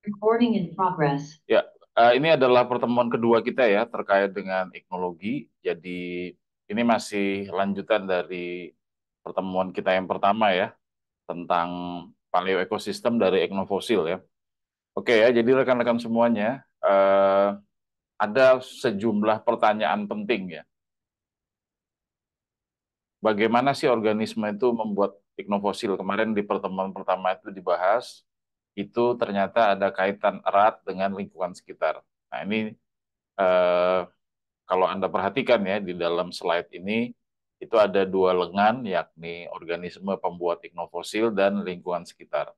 Recording in progress. Ya, uh, ini adalah pertemuan kedua kita ya terkait dengan teknologi. Jadi ini masih lanjutan dari pertemuan kita yang pertama ya tentang paleo ekosistem dari eknofosil ya. Oke ya, jadi rekan-rekan semuanya uh, ada sejumlah pertanyaan penting ya. Bagaimana sih organisme itu membuat teknofosil? Kemarin di pertemuan pertama itu dibahas itu ternyata ada kaitan erat dengan lingkungan sekitar. Nah ini eh, kalau Anda perhatikan ya di dalam slide ini, itu ada dua lengan yakni organisme pembuat ignofosil dan lingkungan sekitar.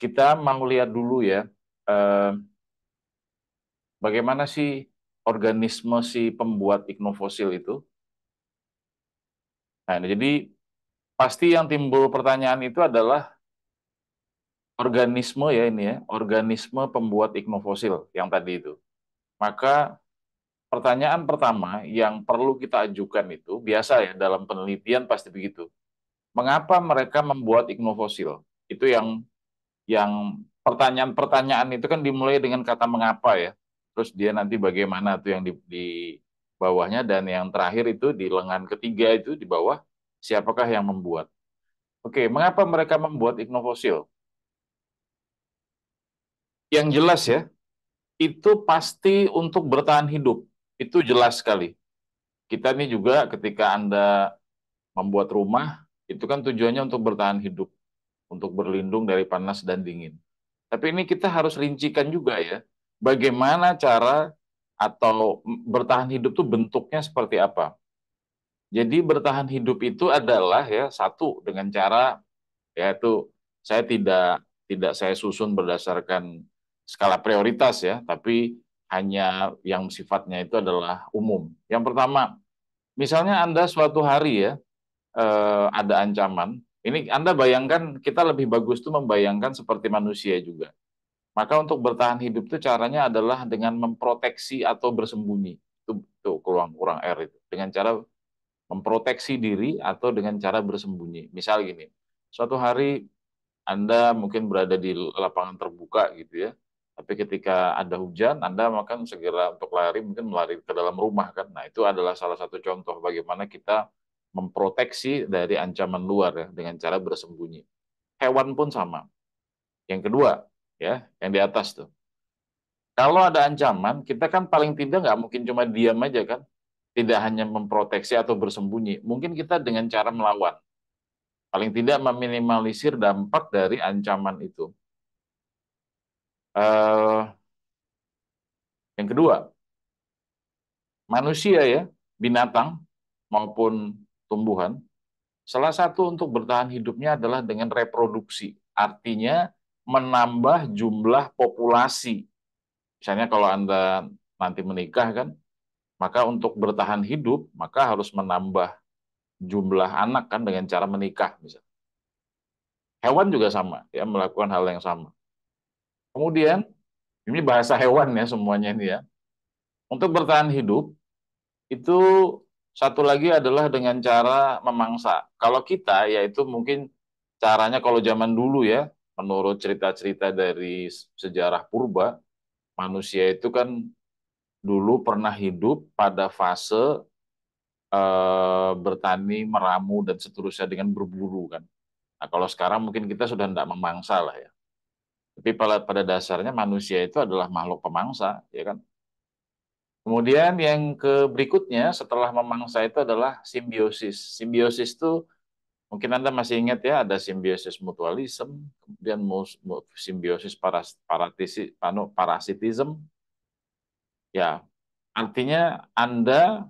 Kita mau lihat dulu ya, eh, bagaimana sih organisme si pembuat ignofosil itu? Nah, jadi pasti yang timbul pertanyaan itu adalah organisme ya ini ya, organisme pembuat ignofosil yang tadi itu. Maka pertanyaan pertama yang perlu kita ajukan itu biasa ya dalam penelitian pasti begitu. Mengapa mereka membuat ignofosil? Itu yang yang pertanyaan-pertanyaan itu kan dimulai dengan kata mengapa ya. Terus dia nanti bagaimana tuh yang di, di bawahnya dan yang terakhir itu di lengan ketiga itu di bawah siapakah yang membuat. Oke, mengapa mereka membuat ignofosil? yang jelas ya, itu pasti untuk bertahan hidup. Itu jelas sekali. Kita ini juga ketika Anda membuat rumah, itu kan tujuannya untuk bertahan hidup, untuk berlindung dari panas dan dingin. Tapi ini kita harus rincikan juga ya, bagaimana cara atau bertahan hidup itu bentuknya seperti apa. Jadi bertahan hidup itu adalah ya satu dengan cara yaitu saya tidak tidak saya susun berdasarkan skala prioritas ya, tapi hanya yang sifatnya itu adalah umum. Yang pertama, misalnya Anda suatu hari ya eh, ada ancaman, ini Anda bayangkan kita lebih bagus tuh membayangkan seperti manusia juga. Maka untuk bertahan hidup itu caranya adalah dengan memproteksi atau bersembunyi. Itu, itu keluang kurang air itu. Dengan cara memproteksi diri atau dengan cara bersembunyi. Misal gini, suatu hari Anda mungkin berada di lapangan terbuka gitu ya tapi ketika ada hujan, Anda makan segera untuk lari, mungkin lari ke dalam rumah kan. Nah, itu adalah salah satu contoh bagaimana kita memproteksi dari ancaman luar ya, dengan cara bersembunyi. Hewan pun sama. Yang kedua, ya, yang di atas tuh. Kalau ada ancaman, kita kan paling tidak nggak mungkin cuma diam aja kan. Tidak hanya memproteksi atau bersembunyi. Mungkin kita dengan cara melawan. Paling tidak meminimalisir dampak dari ancaman itu. Uh, yang kedua, manusia ya, binatang maupun tumbuhan, salah satu untuk bertahan hidupnya adalah dengan reproduksi. Artinya menambah jumlah populasi. Misalnya kalau Anda nanti menikah kan, maka untuk bertahan hidup, maka harus menambah jumlah anak kan dengan cara menikah misalnya. Hewan juga sama, ya melakukan hal yang sama Kemudian, ini bahasa hewan ya semuanya ini ya. Untuk bertahan hidup, itu satu lagi adalah dengan cara memangsa. Kalau kita, yaitu mungkin caranya kalau zaman dulu ya, menurut cerita-cerita dari sejarah purba, manusia itu kan dulu pernah hidup pada fase e, bertani, meramu, dan seterusnya dengan berburu kan. Nah, kalau sekarang mungkin kita sudah tidak memangsa lah ya. Tapi pada, dasarnya manusia itu adalah makhluk pemangsa, ya kan? Kemudian yang ke berikutnya setelah memangsa itu adalah simbiosis. Simbiosis itu mungkin Anda masih ingat ya ada simbiosis mutualism, kemudian simbiosis paras, anu, parasitism. Ya, artinya Anda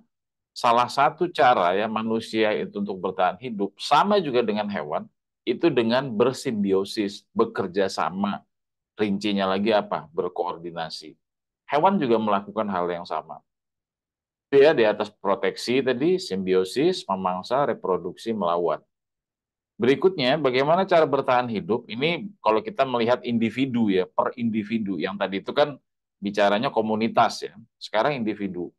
salah satu cara ya manusia itu untuk bertahan hidup sama juga dengan hewan itu dengan bersimbiosis, bekerja sama rincinya lagi apa? Berkoordinasi. Hewan juga melakukan hal yang sama. Ya di atas proteksi tadi, simbiosis, memangsa, reproduksi, melawan. Berikutnya, bagaimana cara bertahan hidup? Ini kalau kita melihat individu ya, per individu. Yang tadi itu kan bicaranya komunitas ya. Sekarang individu.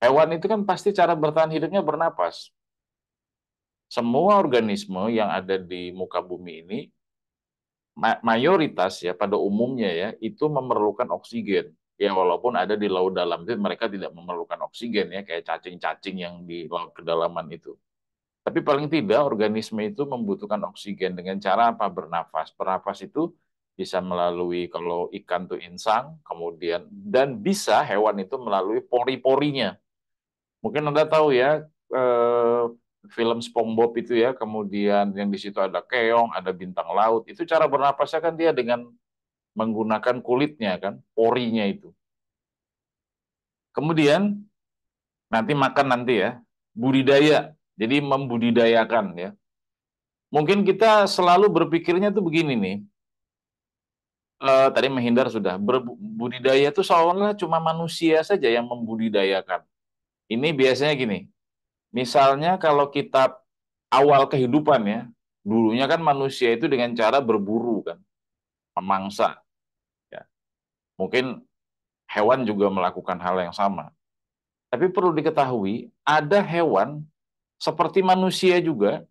Hewan itu kan pasti cara bertahan hidupnya bernapas. Semua organisme yang ada di muka bumi ini mayoritas ya pada umumnya ya itu memerlukan oksigen ya walaupun ada di laut dalam itu mereka tidak memerlukan oksigen ya kayak cacing-cacing yang di laut kedalaman itu tapi paling tidak organisme itu membutuhkan oksigen dengan cara apa bernafas bernafas itu bisa melalui kalau ikan tuh insang kemudian dan bisa hewan itu melalui pori-porinya mungkin anda tahu ya eh, film SpongeBob itu ya, kemudian yang di situ ada keong, ada bintang laut. Itu cara bernapasnya kan dia dengan menggunakan kulitnya kan, porinya itu. Kemudian nanti makan nanti ya, budidaya. Jadi membudidayakan ya. Mungkin kita selalu berpikirnya tuh begini nih. E, tadi menghindar sudah. budidaya itu seolah-olah cuma manusia saja yang membudidayakan. Ini biasanya gini, Misalnya kalau kita awal kehidupan ya, dulunya kan manusia itu dengan cara berburu kan, memangsa. Ya. Mungkin hewan juga melakukan hal yang sama. Tapi perlu diketahui, ada hewan seperti manusia juga,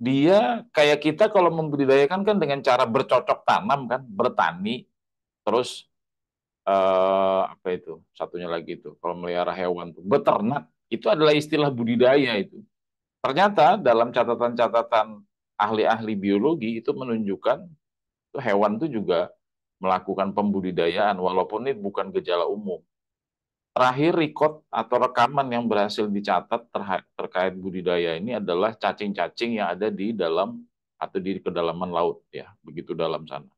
dia kayak kita kalau membudidayakan kan dengan cara bercocok tanam kan, bertani, terus eh, apa itu satunya lagi itu kalau melihara hewan tuh beternak itu adalah istilah budidaya itu. Ternyata dalam catatan-catatan ahli-ahli biologi itu menunjukkan itu hewan itu juga melakukan pembudidayaan walaupun ini bukan gejala umum. Terakhir record atau rekaman yang berhasil dicatat terkait budidaya ini adalah cacing-cacing yang ada di dalam atau di kedalaman laut ya, begitu dalam sana.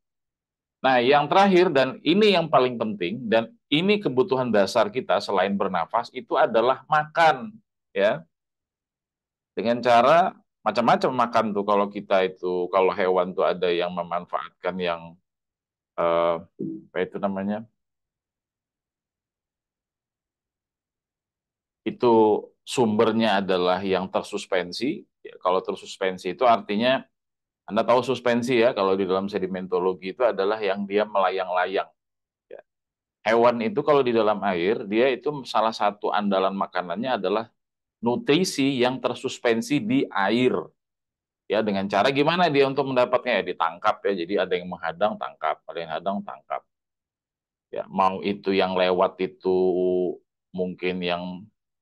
Nah, yang terakhir dan ini yang paling penting dan ini kebutuhan dasar kita selain bernafas itu adalah makan, ya. Dengan cara macam-macam makan tuh kalau kita itu kalau hewan tuh ada yang memanfaatkan yang uh, apa itu namanya? Itu sumbernya adalah yang tersuspensi. Ya, kalau tersuspensi itu artinya anda tahu suspensi ya, kalau di dalam sedimentologi itu adalah yang dia melayang-layang. Ya. Hewan itu kalau di dalam air, dia itu salah satu andalan makanannya adalah nutrisi yang tersuspensi di air. Ya, dengan cara gimana dia untuk mendapatnya? Ya, ditangkap ya. Jadi ada yang menghadang, tangkap. Ada yang hadang, tangkap. Ya, mau itu yang lewat itu mungkin yang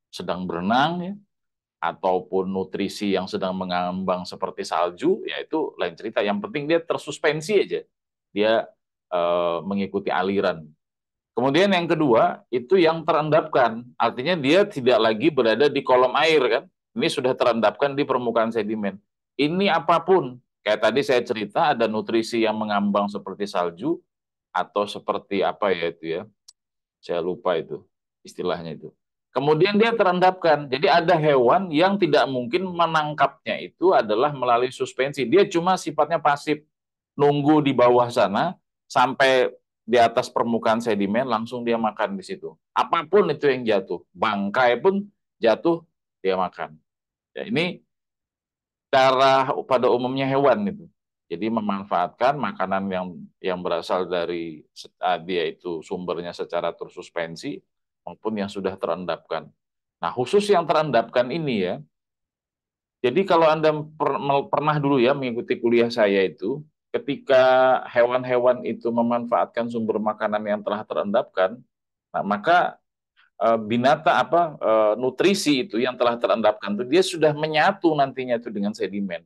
sedang berenang ya, ataupun nutrisi yang sedang mengambang seperti salju, ya itu lain cerita. Yang penting dia tersuspensi aja, dia e, mengikuti aliran. Kemudian yang kedua itu yang terendapkan, artinya dia tidak lagi berada di kolom air kan? Ini sudah terendapkan di permukaan sedimen. Ini apapun, kayak tadi saya cerita ada nutrisi yang mengambang seperti salju atau seperti apa ya itu ya, saya lupa itu istilahnya itu Kemudian dia terendapkan. Jadi ada hewan yang tidak mungkin menangkapnya itu adalah melalui suspensi. Dia cuma sifatnya pasif, nunggu di bawah sana sampai di atas permukaan sedimen langsung dia makan di situ. Apapun itu yang jatuh, bangkai pun jatuh dia makan. Ya, ini cara pada umumnya hewan itu. Jadi memanfaatkan makanan yang yang berasal dari ah, dia itu sumbernya secara tersuspensi maupun yang sudah terendapkan. Nah, khusus yang terendapkan ini ya. Jadi kalau Anda per pernah dulu ya mengikuti kuliah saya itu, ketika hewan-hewan itu memanfaatkan sumber makanan yang telah terendapkan, nah maka e, binata apa e, nutrisi itu yang telah terendapkan itu dia sudah menyatu nantinya itu dengan sedimen.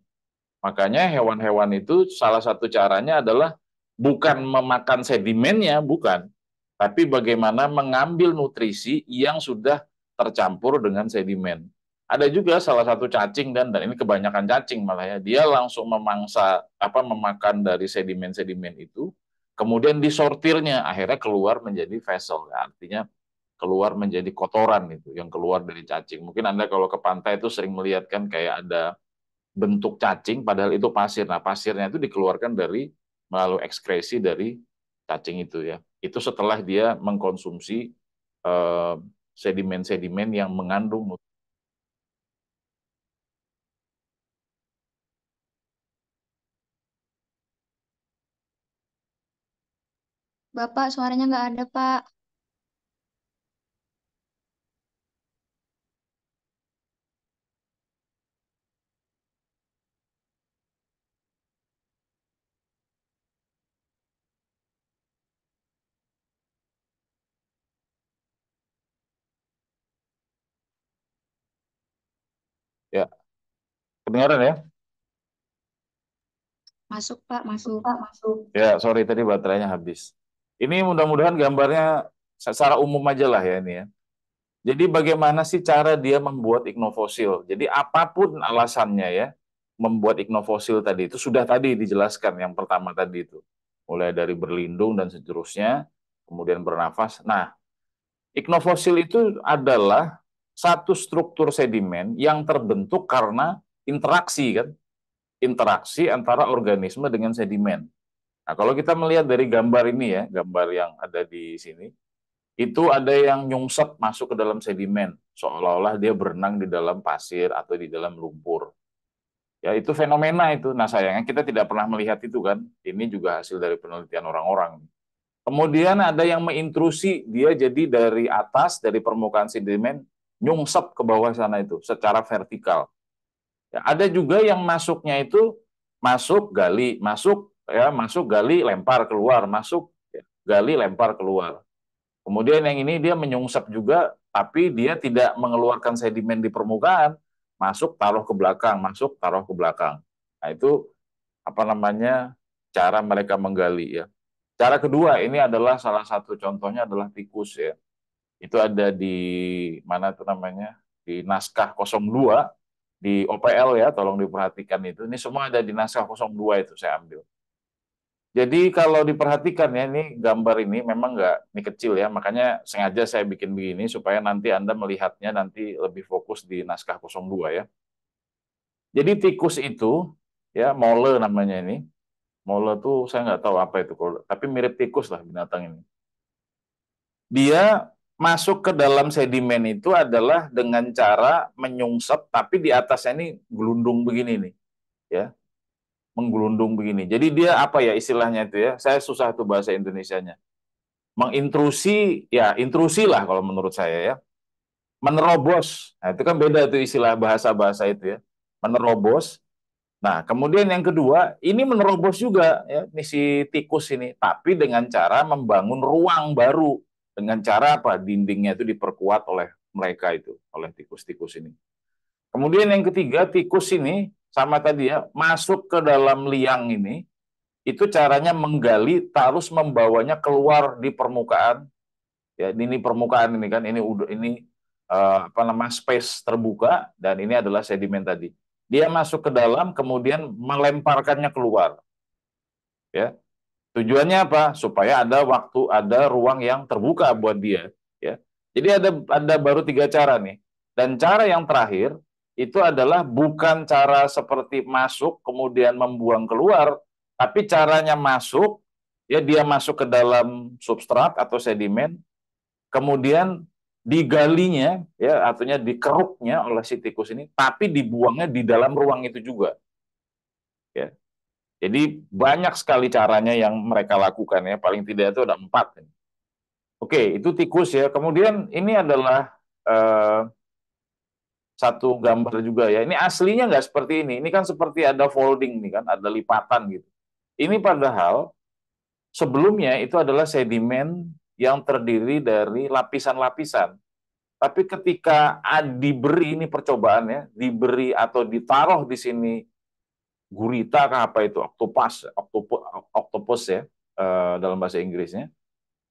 Makanya hewan-hewan itu salah satu caranya adalah bukan memakan sedimennya, bukan, tapi bagaimana mengambil nutrisi yang sudah tercampur dengan sedimen. Ada juga salah satu cacing dan dan ini kebanyakan cacing malah ya, dia langsung memangsa apa memakan dari sedimen-sedimen itu, kemudian disortirnya akhirnya keluar menjadi vessel, artinya keluar menjadi kotoran itu yang keluar dari cacing. Mungkin Anda kalau ke pantai itu sering melihat kan kayak ada bentuk cacing padahal itu pasir. Nah, pasirnya itu dikeluarkan dari melalui ekskresi dari cacing itu ya. Itu setelah dia mengkonsumsi eh, sedimen-sedimen uh, yang mengandung Bapak, suaranya nggak ada, Pak. Kedengaran ya? Masuk, Pak, masuk. Pak, masuk. Ya, sorry tadi baterainya habis. Ini mudah-mudahan gambarnya secara umum aja lah ya ini ya. Jadi bagaimana sih cara dia membuat ignofosil? Jadi apapun alasannya ya, membuat ignofosil tadi itu sudah tadi dijelaskan yang pertama tadi itu. Mulai dari berlindung dan seterusnya, kemudian bernafas. Nah, ignofosil itu adalah satu struktur sedimen yang terbentuk karena interaksi kan interaksi antara organisme dengan sedimen. Nah, kalau kita melihat dari gambar ini ya, gambar yang ada di sini, itu ada yang nyungsep masuk ke dalam sedimen, seolah-olah dia berenang di dalam pasir atau di dalam lumpur. Ya, itu fenomena itu. Nah, sayangnya kita tidak pernah melihat itu kan. Ini juga hasil dari penelitian orang-orang. Kemudian ada yang mengintrusi, dia jadi dari atas, dari permukaan sedimen, nyungsep ke bawah sana itu secara vertikal. Ya, ada juga yang masuknya itu masuk gali, masuk ya masuk gali lempar keluar, masuk ya, gali lempar keluar. Kemudian yang ini dia menyungsep juga, tapi dia tidak mengeluarkan sedimen di permukaan, masuk taruh ke belakang, masuk taruh ke belakang. Nah itu apa namanya cara mereka menggali ya. Cara kedua ini adalah salah satu contohnya adalah tikus ya. Itu ada di mana itu namanya di naskah 02 di OPL ya, tolong diperhatikan itu. Ini semua ada di naskah 02 itu saya ambil. Jadi kalau diperhatikan ya, ini gambar ini memang nggak, ini kecil ya, makanya sengaja saya bikin begini supaya nanti Anda melihatnya nanti lebih fokus di naskah 02 ya. Jadi tikus itu, ya mole namanya ini, mole tuh saya nggak tahu apa itu, tapi mirip tikus lah binatang ini. Dia masuk ke dalam sedimen itu adalah dengan cara menyungsep tapi di atasnya ini gelundung begini nih ya menggelundung begini jadi dia apa ya istilahnya itu ya saya susah tuh bahasa Indonesianya mengintrusi ya intrusi lah kalau menurut saya ya menerobos nah, itu kan beda tuh istilah bahasa bahasa itu ya menerobos nah kemudian yang kedua ini menerobos juga ya nih si tikus ini tapi dengan cara membangun ruang baru dengan cara apa? Dindingnya itu diperkuat oleh mereka itu, oleh tikus-tikus ini. Kemudian yang ketiga, tikus ini sama tadi ya, masuk ke dalam liang ini, itu caranya menggali, terus membawanya keluar di permukaan. Ya, ini permukaan ini kan, ini ini eh, apa namanya space terbuka dan ini adalah sedimen tadi. Dia masuk ke dalam, kemudian melemparkannya keluar. Ya, Tujuannya apa? Supaya ada waktu, ada ruang yang terbuka buat dia. Ya. Jadi ada ada baru tiga cara nih. Dan cara yang terakhir itu adalah bukan cara seperti masuk kemudian membuang keluar, tapi caranya masuk ya dia masuk ke dalam substrat atau sedimen, kemudian digalinya ya artinya dikeruknya oleh si tikus ini, tapi dibuangnya di dalam ruang itu juga. Ya. Jadi banyak sekali caranya yang mereka lakukan ya, paling tidak itu ada empat. Ya. Oke, itu tikus ya. Kemudian ini adalah eh, satu gambar juga ya. Ini aslinya nggak seperti ini. Ini kan seperti ada folding nih kan, ada lipatan gitu. Ini padahal sebelumnya itu adalah sedimen yang terdiri dari lapisan-lapisan. Tapi ketika diberi ini percobaannya, diberi atau ditaruh di sini gurita kah apa itu octopus octopus, octopus ya eh, dalam bahasa Inggrisnya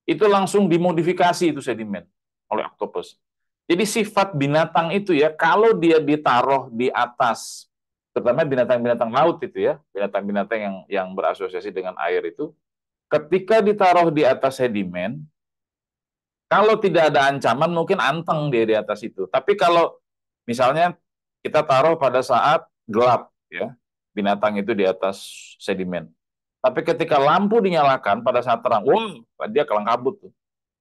itu langsung dimodifikasi itu sedimen oleh octopus. Jadi sifat binatang itu ya kalau dia ditaruh di atas terutama binatang-binatang laut itu ya, binatang-binatang yang yang berasosiasi dengan air itu ketika ditaruh di atas sedimen kalau tidak ada ancaman mungkin anteng dia di atas itu. Tapi kalau misalnya kita taruh pada saat gelap ya, binatang itu di atas sedimen. Tapi ketika lampu dinyalakan pada saat terang, wah wow, dia kelang kabut tuh.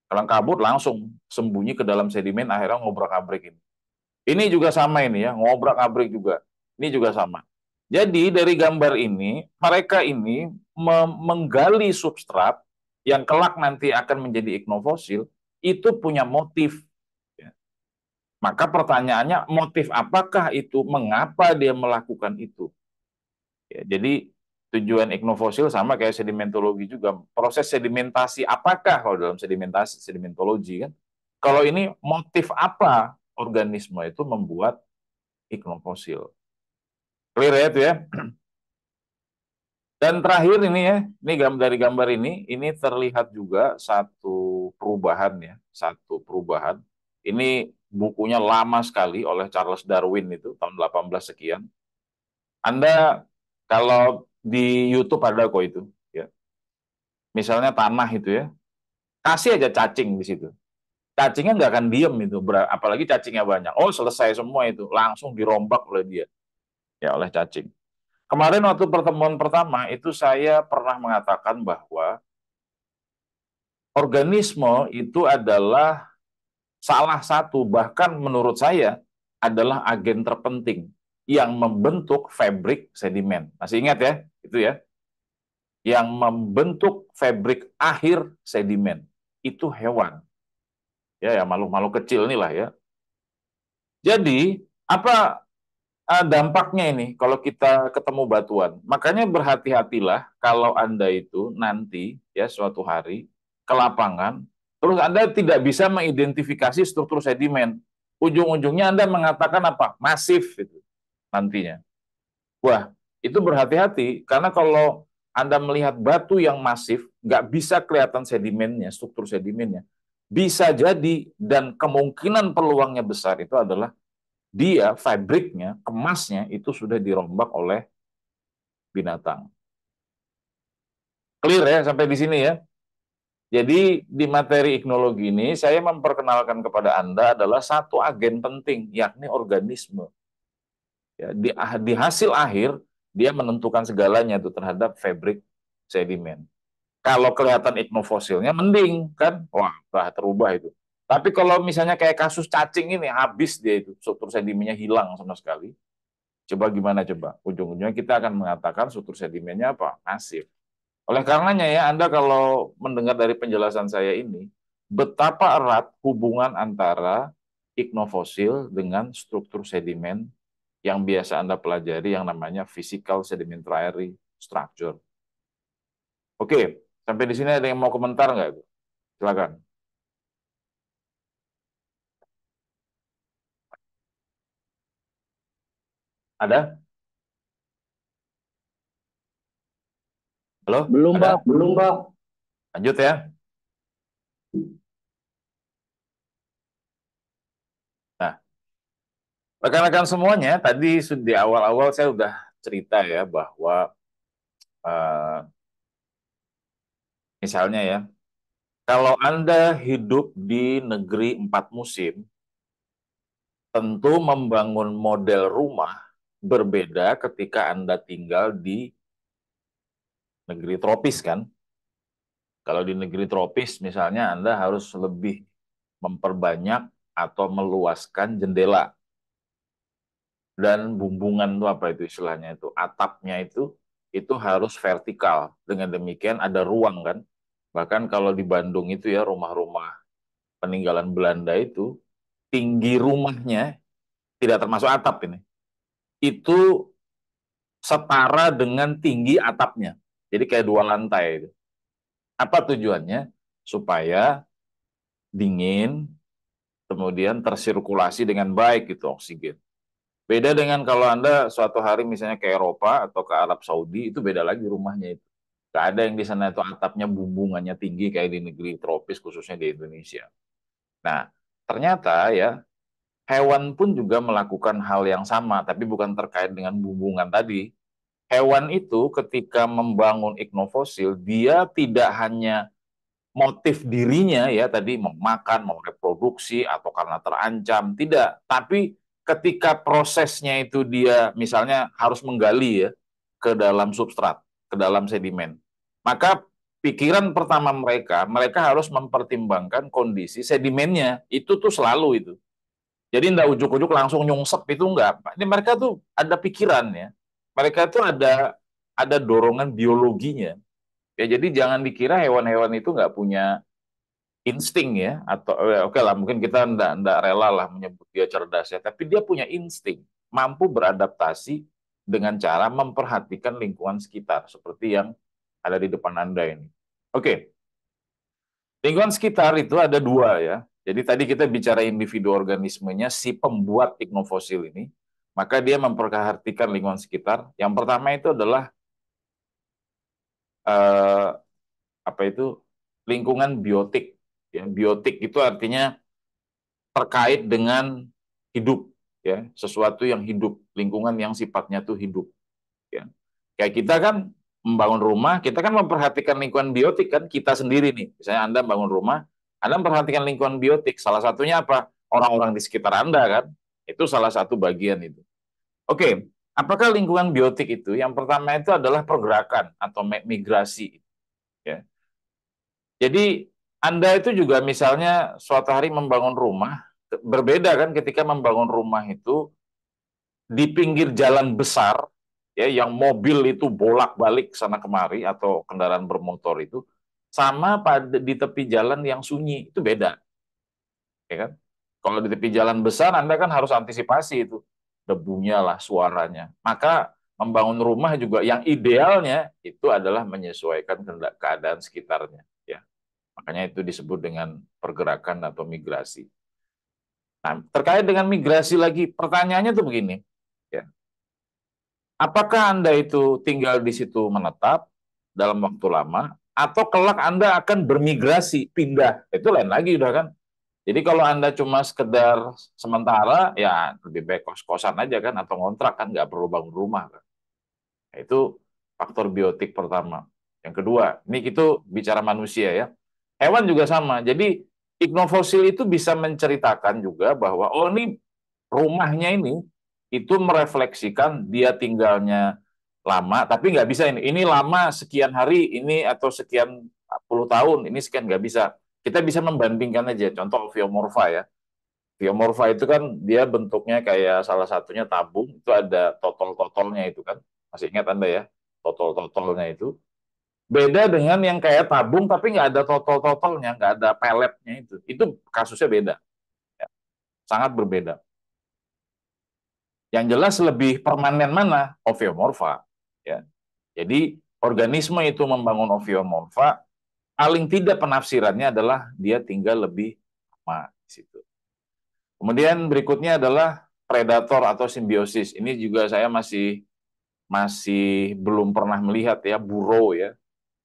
Kelang kabut langsung sembunyi ke dalam sedimen, akhirnya ngobrak-abrik ini. Ini juga sama ini ya, ngobrak-abrik juga. Ini juga sama. Jadi dari gambar ini, mereka ini menggali substrat yang kelak nanti akan menjadi ignofosil, itu punya motif. Ya. Maka pertanyaannya, motif apakah itu? Mengapa dia melakukan itu? Ya, jadi tujuan iknofosil sama kayak sedimentologi juga. Proses sedimentasi apakah kalau dalam sedimentasi sedimentologi kan? Kalau ini motif apa organisme itu membuat iknofosil Clear ya itu ya. Dan terakhir ini ya, ini gambar dari gambar ini, ini terlihat juga satu perubahan ya, satu perubahan. Ini bukunya lama sekali oleh Charles Darwin itu tahun 18 sekian. Anda kalau di YouTube ada kok itu, ya. Misalnya tanah itu ya, kasih aja cacing di situ. Cacingnya nggak akan diem itu, apalagi cacingnya banyak. Oh selesai semua itu, langsung dirombak oleh dia, ya oleh cacing. Kemarin waktu pertemuan pertama itu saya pernah mengatakan bahwa organisme itu adalah salah satu bahkan menurut saya adalah agen terpenting yang membentuk fabrik sedimen. Masih ingat ya, itu ya. Yang membentuk fabrik akhir sedimen itu hewan. Ya, ya makhluk-makhluk kecil inilah ya. Jadi, apa eh, dampaknya ini kalau kita ketemu batuan? Makanya berhati-hatilah kalau Anda itu nanti ya suatu hari ke lapangan terus Anda tidak bisa mengidentifikasi struktur sedimen. Ujung-ujungnya Anda mengatakan apa? Masif itu nantinya. Wah, itu berhati-hati karena kalau Anda melihat batu yang masif, nggak bisa kelihatan sedimennya, struktur sedimennya. Bisa jadi dan kemungkinan peluangnya besar itu adalah dia fabriknya, kemasnya itu sudah dirombak oleh binatang. Clear ya sampai di sini ya. Jadi di materi iknologi ini saya memperkenalkan kepada Anda adalah satu agen penting yakni organisme ya, di, ah, di hasil akhir dia menentukan segalanya itu terhadap fabric sedimen. Kalau kelihatan ignofosilnya mending kan, wah bah, terubah itu. Tapi kalau misalnya kayak kasus cacing ini habis dia itu struktur sedimennya hilang sama sekali. Coba gimana coba? Ujung-ujungnya kita akan mengatakan struktur sedimennya apa? Nasib. Oleh karenanya ya Anda kalau mendengar dari penjelasan saya ini, betapa erat hubungan antara ignofosil dengan struktur sedimen yang biasa Anda pelajari yang namanya physical sedimentary structure. Oke, sampai di sini ada yang mau komentar nggak? Silakan. Ada? Halo? Belum, Pak. Belum, Pak. Lanjut ya. Rekan-rekan semuanya, tadi di awal-awal saya sudah cerita ya bahwa uh, misalnya ya, kalau Anda hidup di negeri empat musim, tentu membangun model rumah berbeda ketika Anda tinggal di negeri tropis kan. Kalau di negeri tropis misalnya Anda harus lebih memperbanyak atau meluaskan jendela dan bumbungan itu apa itu istilahnya itu atapnya itu itu harus vertikal dengan demikian ada ruang kan bahkan kalau di Bandung itu ya rumah-rumah peninggalan Belanda itu tinggi rumahnya tidak termasuk atap ini itu setara dengan tinggi atapnya jadi kayak dua lantai itu apa tujuannya supaya dingin kemudian tersirkulasi dengan baik gitu oksigen Beda dengan kalau Anda suatu hari misalnya ke Eropa atau ke Arab Saudi, itu beda lagi rumahnya itu. Gak ada yang di sana itu atapnya bumbungannya tinggi kayak di negeri tropis khususnya di Indonesia. Nah, ternyata ya hewan pun juga melakukan hal yang sama tapi bukan terkait dengan bumbungan tadi. Hewan itu ketika membangun iknofosil dia tidak hanya motif dirinya ya tadi memakan, reproduksi atau karena terancam, tidak, tapi ketika prosesnya itu dia misalnya harus menggali ya ke dalam substrat, ke dalam sedimen. Maka pikiran pertama mereka, mereka harus mempertimbangkan kondisi sedimennya. Itu tuh selalu itu. Jadi tidak ujuk-ujuk langsung nyungsep itu enggak. Ini mereka tuh ada pikirannya. Mereka tuh ada ada dorongan biologinya. Ya jadi jangan dikira hewan-hewan itu enggak punya insting ya atau eh, oke okay lah mungkin kita ndak ndak rela lah menyebut dia cerdas ya, tapi dia punya insting, mampu beradaptasi dengan cara memperhatikan lingkungan sekitar seperti yang ada di depan Anda ini. Oke. Okay. Lingkungan sekitar itu ada dua ya. Jadi tadi kita bicara individu organismenya si pembuat ignofosil ini, maka dia memperhatikan lingkungan sekitar. Yang pertama itu adalah uh, apa itu lingkungan biotik. Ya, biotik itu artinya terkait dengan hidup, ya, sesuatu yang hidup, lingkungan yang sifatnya tuh hidup. Ya. Kayak kita kan membangun rumah, kita kan memperhatikan lingkungan biotik kan kita sendiri nih. Misalnya Anda membangun rumah, Anda memperhatikan lingkungan biotik. Salah satunya apa? Orang-orang di sekitar Anda kan. Itu salah satu bagian itu. Oke, apakah lingkungan biotik itu? Yang pertama itu adalah pergerakan atau migrasi. Ya. Jadi anda itu juga misalnya suatu hari membangun rumah, berbeda kan ketika membangun rumah itu di pinggir jalan besar, ya yang mobil itu bolak-balik sana kemari atau kendaraan bermotor itu, sama pada di tepi jalan yang sunyi itu beda, ya kan? Kalau di tepi jalan besar Anda kan harus antisipasi itu debunya lah suaranya. Maka membangun rumah juga yang idealnya itu adalah menyesuaikan keadaan sekitarnya. Makanya itu disebut dengan pergerakan atau migrasi. Nah, terkait dengan migrasi lagi, pertanyaannya tuh begini. Ya. Apakah Anda itu tinggal di situ menetap dalam waktu lama, atau kelak Anda akan bermigrasi, pindah. Itu lain lagi udah kan. Jadi kalau Anda cuma sekedar sementara, ya lebih baik kos-kosan aja kan, atau ngontrak kan, nggak perlu bangun rumah kan. Nah, itu faktor biotik pertama. Yang kedua, ini kita bicara manusia ya. Hewan juga sama. Jadi ignofosil itu bisa menceritakan juga bahwa oh ini rumahnya ini itu merefleksikan dia tinggalnya lama, tapi nggak bisa ini. Ini lama sekian hari, ini atau sekian puluh tahun, ini sekian nggak bisa. Kita bisa membandingkan aja. Contoh viomorfa ya. Viomorfa itu kan dia bentuknya kayak salah satunya tabung, itu ada totol-totolnya itu kan. Masih ingat Anda ya, totol-totolnya itu. Beda dengan yang kayak tabung tapi nggak ada total-totalnya, nggak ada peletnya itu. Itu kasusnya beda. Ya. Sangat berbeda. Yang jelas lebih permanen mana? Oviomorfa. Ya. Jadi organisme itu membangun oviomorfa, paling tidak penafsirannya adalah dia tinggal lebih lama di situ. Kemudian berikutnya adalah predator atau simbiosis. Ini juga saya masih masih belum pernah melihat ya, burrow ya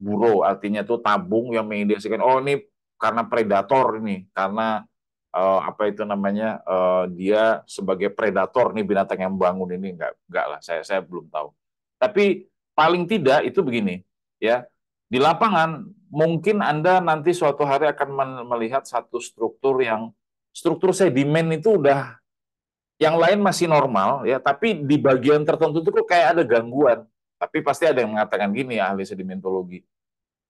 buro artinya itu tabung yang mengindikasikan oh ini karena predator ini karena uh, apa itu namanya uh, dia sebagai predator nih binatang yang bangun ini enggak enggak lah saya saya belum tahu tapi paling tidak itu begini ya di lapangan mungkin anda nanti suatu hari akan melihat satu struktur yang struktur sedimen itu udah yang lain masih normal ya tapi di bagian tertentu itu kok kayak ada gangguan tapi pasti ada yang mengatakan gini ya, ahli sedimentologi.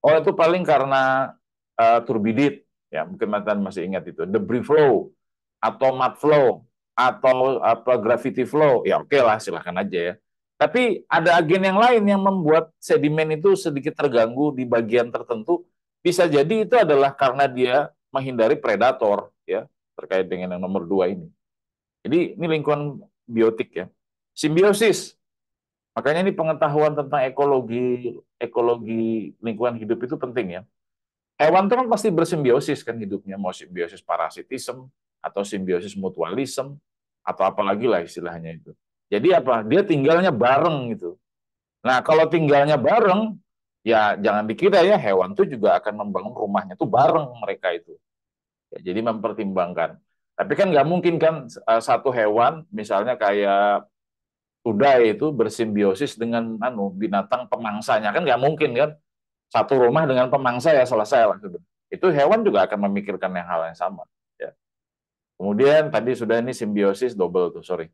Oh itu paling karena uh, turbidit, ya mungkin mantan masih ingat itu, debris flow atau mud flow atau apa gravity flow, ya oke okay lah silahkan aja ya. Tapi ada agen yang lain yang membuat sedimen itu sedikit terganggu di bagian tertentu. Bisa jadi itu adalah karena dia menghindari predator ya terkait dengan yang nomor dua ini. Jadi ini lingkungan biotik ya. Simbiosis Makanya ini pengetahuan tentang ekologi ekologi lingkungan hidup itu penting ya. Hewan itu kan pasti bersimbiosis kan hidupnya, mau simbiosis parasitisme atau simbiosis mutualisme atau apalagi lah istilahnya itu. Jadi apa? Dia tinggalnya bareng gitu. Nah kalau tinggalnya bareng, ya jangan dikira ya hewan itu juga akan membangun rumahnya tuh bareng mereka itu. Ya, jadi mempertimbangkan. Tapi kan nggak mungkin kan eh, satu hewan, misalnya kayak sudah itu bersimbiosis dengan anu binatang pemangsanya kan nggak mungkin kan satu rumah dengan pemangsa ya selesai lah gitu. itu hewan juga akan memikirkan yang hal yang sama ya kemudian tadi sudah ini simbiosis double tuh sorry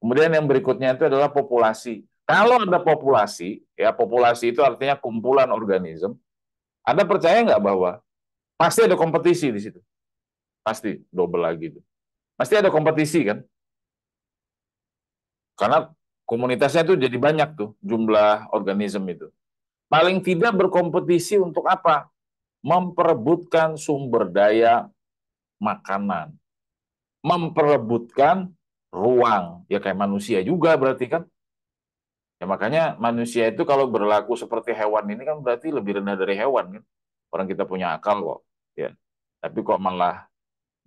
kemudian yang berikutnya itu adalah populasi kalau ada populasi ya populasi itu artinya kumpulan organisme anda percaya nggak bahwa pasti ada kompetisi di situ pasti double lagi tuh pasti ada kompetisi kan karena komunitasnya itu jadi banyak tuh jumlah organisme itu. Paling tidak berkompetisi untuk apa? Memperebutkan sumber daya makanan. Memperebutkan ruang. Ya kayak manusia juga berarti kan. Ya makanya manusia itu kalau berlaku seperti hewan ini kan berarti lebih rendah dari hewan kan. Orang kita punya akal kok. Ya. Tapi kok malah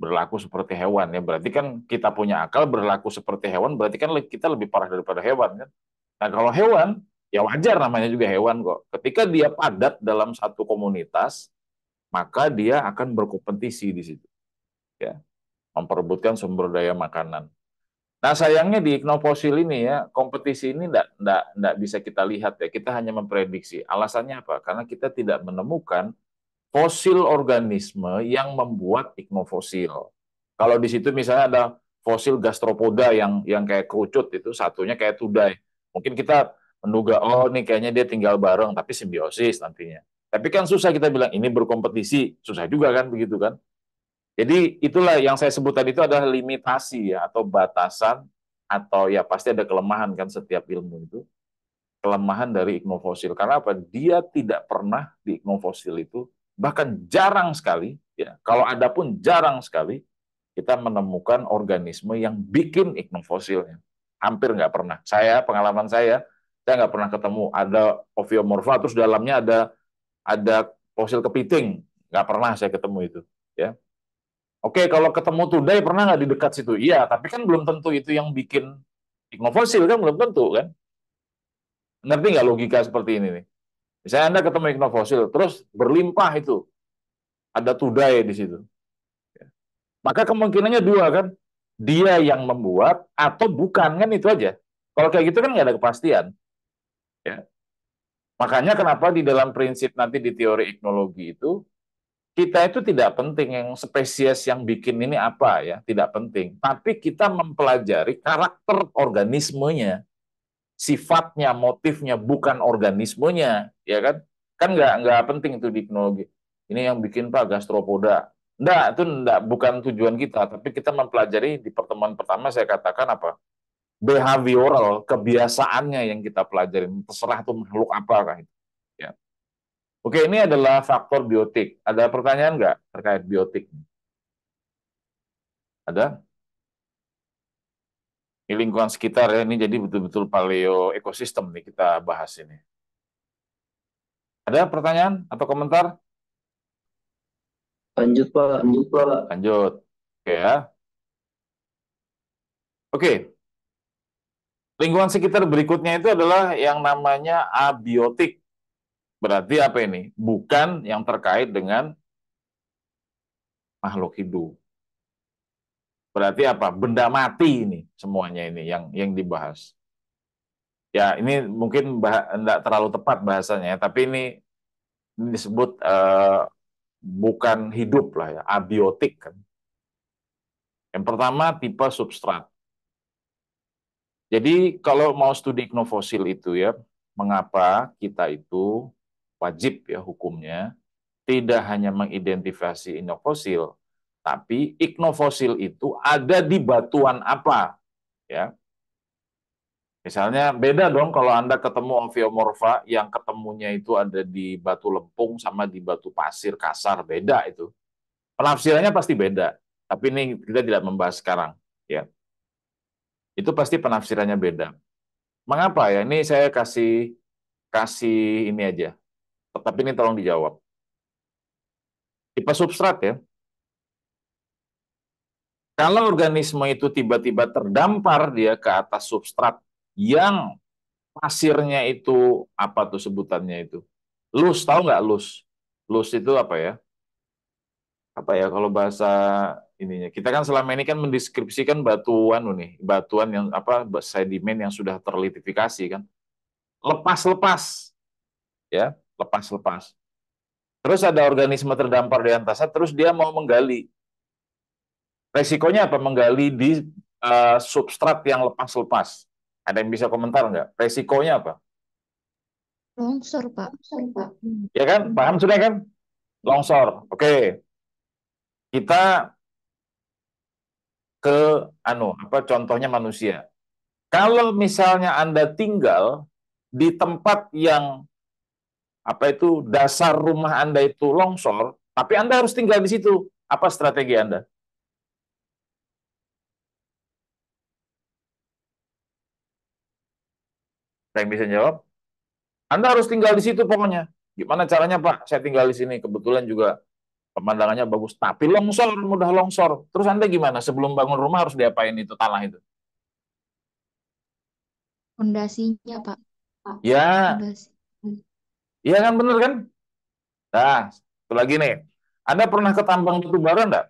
berlaku seperti hewan ya berarti kan kita punya akal berlaku seperti hewan berarti kan kita lebih parah daripada hewan kan nah kalau hewan ya wajar namanya juga hewan kok ketika dia padat dalam satu komunitas maka dia akan berkompetisi di situ ya memperebutkan sumber daya makanan nah sayangnya di ignofosil ini ya kompetisi ini tidak tidak tidak bisa kita lihat ya kita hanya memprediksi alasannya apa karena kita tidak menemukan fosil organisme yang membuat ignofosil. Kalau di situ misalnya ada fosil gastropoda yang yang kayak kerucut itu satunya kayak tudai. Mungkin kita menduga oh nih kayaknya dia tinggal bareng tapi simbiosis nantinya. Tapi kan susah kita bilang ini berkompetisi, susah juga kan begitu kan. Jadi itulah yang saya sebut tadi itu adalah limitasi ya atau batasan atau ya pasti ada kelemahan kan setiap ilmu itu. Kelemahan dari ignofosil. Karena apa? Dia tidak pernah di ignofosil itu bahkan jarang sekali ya kalau ada pun jarang sekali kita menemukan organisme yang bikin iklim fosilnya hampir nggak pernah saya pengalaman saya saya nggak pernah ketemu ada ophiomorpha, terus dalamnya ada ada fosil kepiting nggak pernah saya ketemu itu ya oke kalau ketemu tudai pernah nggak di dekat situ iya tapi kan belum tentu itu yang bikin iklim fosil kan belum tentu kan ngerti nggak logika seperti ini nih Misalnya Anda ketemu ikno fosil, terus berlimpah itu. Ada tudai di situ. Ya. Maka kemungkinannya dua kan. Dia yang membuat atau bukan kan itu aja. Kalau kayak gitu kan nggak ada kepastian. Ya. Makanya kenapa di dalam prinsip nanti di teori iknologi itu kita itu tidak penting yang spesies yang bikin ini apa ya, tidak penting. Tapi kita mempelajari karakter organismenya sifatnya, motifnya, bukan organismenya, ya kan? Kan nggak nggak penting itu di teknologi. Ini yang bikin Pak gastropoda. Nggak, itu enggak, bukan tujuan kita, tapi kita mempelajari di pertemuan pertama saya katakan apa? Behavioral, kebiasaannya yang kita pelajari. Terserah itu makhluk apa kan Ya. Oke, ini adalah faktor biotik. Ada pertanyaan nggak terkait biotik? Ada? di lingkungan sekitar ya, ini jadi betul-betul paleo ekosistem nih kita bahas ini. Ada pertanyaan atau komentar? Lanjut, Pak. Lanjut, Pak. Lanjut. Oke ya. Oke. Lingkungan sekitar berikutnya itu adalah yang namanya abiotik. Berarti apa ini? Bukan yang terkait dengan makhluk hidup. Berarti apa? Benda mati ini semuanya ini yang yang dibahas. Ya, ini mungkin tidak terlalu tepat bahasanya ya, tapi ini, ini disebut uh, bukan hidup lah ya, abiotik kan. Yang pertama tipe substrat. Jadi kalau mau studi iknofosil itu ya, mengapa kita itu wajib ya hukumnya tidak hanya mengidentifikasi ignofosil, tapi ignofosil itu ada di batuan apa? Ya. Misalnya beda dong kalau Anda ketemu amfiomorfa yang ketemunya itu ada di batu lempung sama di batu pasir kasar, beda itu. Penafsirannya pasti beda. Tapi ini kita tidak membahas sekarang, ya. Itu pasti penafsirannya beda. Mengapa ya? Ini saya kasih kasih ini aja. Tetapi ini tolong dijawab. Tipe substrat ya. Kalau organisme itu tiba-tiba terdampar dia ke atas substrat yang pasirnya itu apa tuh sebutannya itu? Lus, tahu nggak lus? Lus itu apa ya? Apa ya kalau bahasa ininya? Kita kan selama ini kan mendeskripsikan batuan nih, batuan yang apa sedimen yang sudah terlitifikasi kan. Lepas-lepas. Ya, lepas-lepas. Terus ada organisme terdampar di atas terus dia mau menggali. Resikonya apa menggali di uh, substrat yang lepas-lepas? Ada yang bisa komentar nggak? Resikonya apa? Longsor, Pak. Longsor, Pak. Ya kan? Paham sudah kan? Longsor. Oke. Okay. Kita ke anu apa contohnya manusia. Kalau misalnya Anda tinggal di tempat yang apa itu dasar rumah Anda itu longsor, tapi Anda harus tinggal di situ. Apa strategi Anda? Ada yang bisa jawab? Anda harus tinggal di situ pokoknya. Gimana caranya Pak? Saya tinggal di sini. Kebetulan juga pemandangannya bagus. Tapi longsor, mudah longsor. Terus Anda gimana? Sebelum bangun rumah harus diapain itu tanah itu? Fondasinya Pak. Ya. Iya kan benar kan? Nah, itu lagi nih. Anda pernah ke tambang batu bara enggak?